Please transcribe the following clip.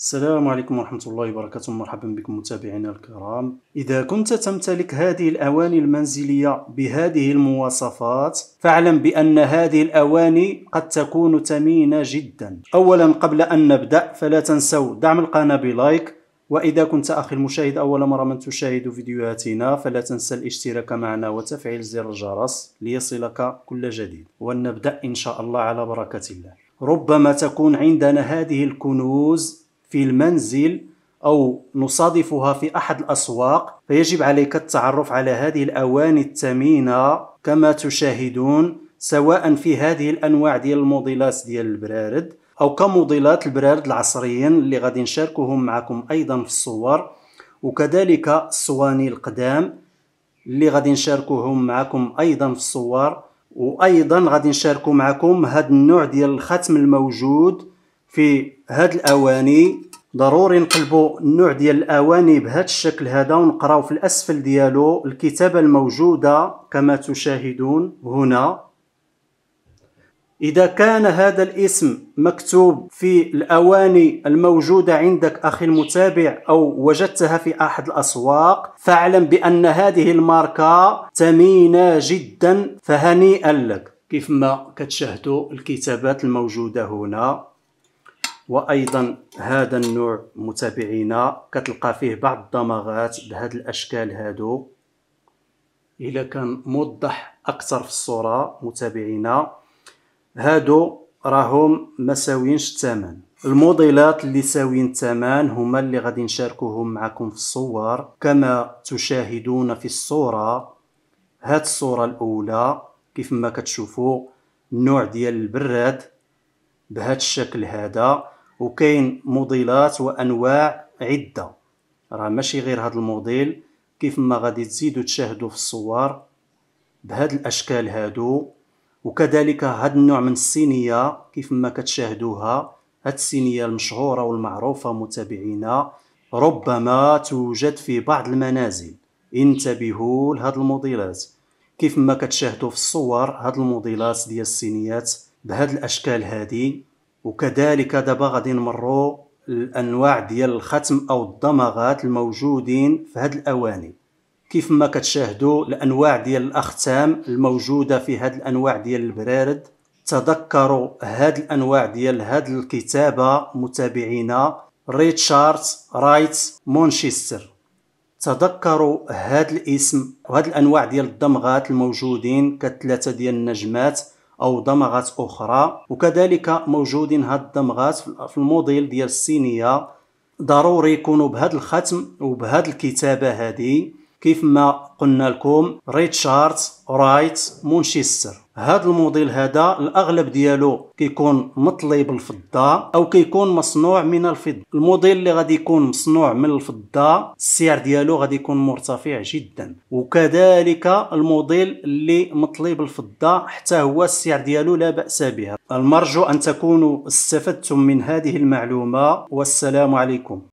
السلام عليكم ورحمة الله وبركاته مرحبا بكم متابعينا الكرام إذا كنت تمتلك هذه الأواني المنزلية بهذه المواصفات فاعلم بأن هذه الأواني قد تكون ثمينة جدا أولا قبل أن نبدأ فلا تنسوا دعم القناة بلايك وإذا كنت أخي المشاهد أول مرة من تشاهد فيديوهاتنا فلا تنسى الاشتراك معنا وتفعيل زر الجرس ليصلك كل جديد ولنبدأ إن شاء الله على بركة الله ربما تكون عندنا هذه الكنوز في المنزل أو نصادفها في أحد الأسواق فيجب عليك التعرف على هذه الأواني الثمينة كما تشاهدون سواء في هذه الأنواع ديال الموديلات ديال البرارد أو كموديلات البرارد العصريين اللي غادي نشاركهم معكم أيضا في الصور وكذلك الصواني القدام اللي غادي نشاركهم معكم أيضا في الصور وأيضا غادي نشاركوا معكم هذا النوع ديال الختم الموجود في هاد الاواني ضروري نقلبوا النوع ديال الاواني بهذا الشكل هذا ونقراو في الاسفل ديالو الكتابه الموجوده كما تشاهدون هنا إذا كان هذا الاسم مكتوب في الأواني الموجودة عندك أخي المتابع أو وجدتها في أحد الأسواق فاعلم بأن هذه الماركة ثمينة جدا فهنيئا لك كيفما كتشاهدوا الكتابات الموجودة هنا وايضا هذا النوع متابعينا كتلقى فيه بعض الدماغات بهاد الاشكال هادو الا كان موضح اكثر في الصوره متابعينا هادو راهم ما ساويينش الثمن الموديلات اللي ساويين الثمن هما اللي غادي نشاركوهم معكم في الصور كما تشاهدون في الصوره هاد الصوره الاولى كيف ما كتشوفوا النوع ديال البراد بهاد الشكل هذا وكاين موديلات وانواع عده راه ماشي غير هذا الموديل كيف ما غادي تزيدوا تشاهدوا في الصور بهاد الاشكال هادو وكذلك هاد النوع من الصينيه كيف ما كتشاهدوها هاد الصينيه المشهوره والمعروفه متابعينا ربما توجد في بعض المنازل انتبهوا لهاد الموديلات كيف ما كتشاهدوا في الصور هاد الموديلات ديال الصينيات بهاد الاشكال هادي وكذلك دابا غادي نمروا الانواع ديال الختم او الضمغات الموجودين في هاد الاواني كيف ما كتشاهدوا الانواع ديال الاختام الموجوده في هاد الانواع ديال البرارد تذكروا هاد الانواع ديال هاد الكتابه متابعينا ريتشارد رايت مانشستر تذكروا هاد الاسم وهاد الانواع ديال الضمغات الموجودين كثلاثه ديال النجمات أو ضمغات أخرى وكذلك موجودين هاد الضمغات في الموديل ديال الصينية ضروري يكونوا بهاد الختم وبهذه الكتابة هذه كيف ما قلنا لكم ريتشاردز رايت مونشستر هذا الموديل هذا الاغلب ديالو كيكون مطلي بالفضه او كيكون مصنوع من الفضه الموديل اللي غادي يكون مصنوع من الفضه السعر ديالو غادي يكون مرتفع جدا وكذلك الموديل اللي مطلي بالفضه حتى هو السعر ديالو لا باس بها المرجو ان تكونوا استفدتم من هذه المعلومه والسلام عليكم